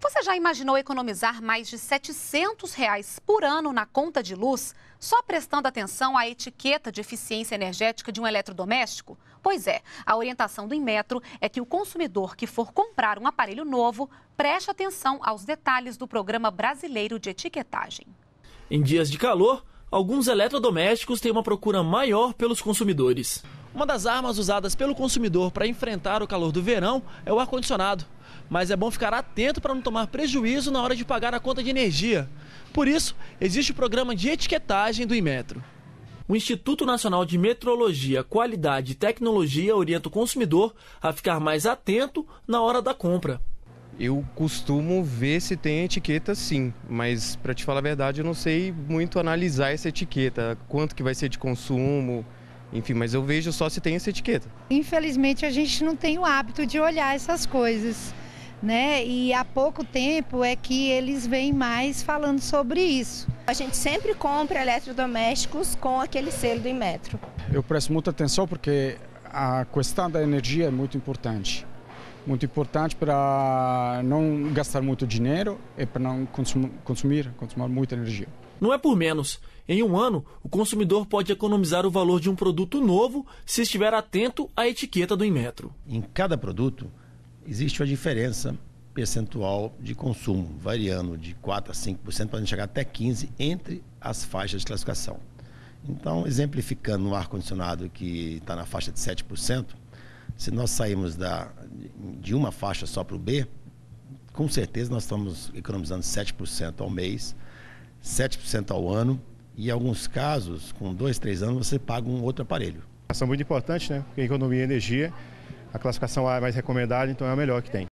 Você já imaginou economizar mais de R$ 700 reais por ano na conta de luz só prestando atenção à etiqueta de eficiência energética de um eletrodoméstico? Pois é, a orientação do Inmetro é que o consumidor que for comprar um aparelho novo preste atenção aos detalhes do Programa Brasileiro de Etiquetagem. Em dias de calor, alguns eletrodomésticos têm uma procura maior pelos consumidores. Uma das armas usadas pelo consumidor para enfrentar o calor do verão é o ar-condicionado. Mas é bom ficar atento para não tomar prejuízo na hora de pagar a conta de energia. Por isso, existe o programa de etiquetagem do Imetro. O Instituto Nacional de Metrologia, Qualidade e Tecnologia orienta o consumidor a ficar mais atento na hora da compra. Eu costumo ver se tem etiqueta sim, mas para te falar a verdade, eu não sei muito analisar essa etiqueta, quanto que vai ser de consumo, enfim, mas eu vejo só se tem essa etiqueta. Infelizmente a gente não tem o hábito de olhar essas coisas, né? E há pouco tempo é que eles vêm mais falando sobre isso. A gente sempre compra eletrodomésticos com aquele selo do Inmetro. Eu presto muita atenção porque a questão da energia é muito importante muito importante para não gastar muito dinheiro e para não consumir, consumir, muita energia. Não é por menos. Em um ano, o consumidor pode economizar o valor de um produto novo se estiver atento à etiqueta do Inmetro. Em cada produto, existe uma diferença percentual de consumo, variando de 4% a 5%, podendo chegar até 15% entre as faixas de classificação. Então, exemplificando no ar-condicionado que está na faixa de 7%, se nós sairmos da, de uma faixa só para o B, com certeza nós estamos economizando 7% ao mês, 7% ao ano, e em alguns casos, com dois, três anos, você paga um outro aparelho. Ação muito importante, né? Porque economia e energia, a classificação A é mais recomendada, então é a melhor que tem.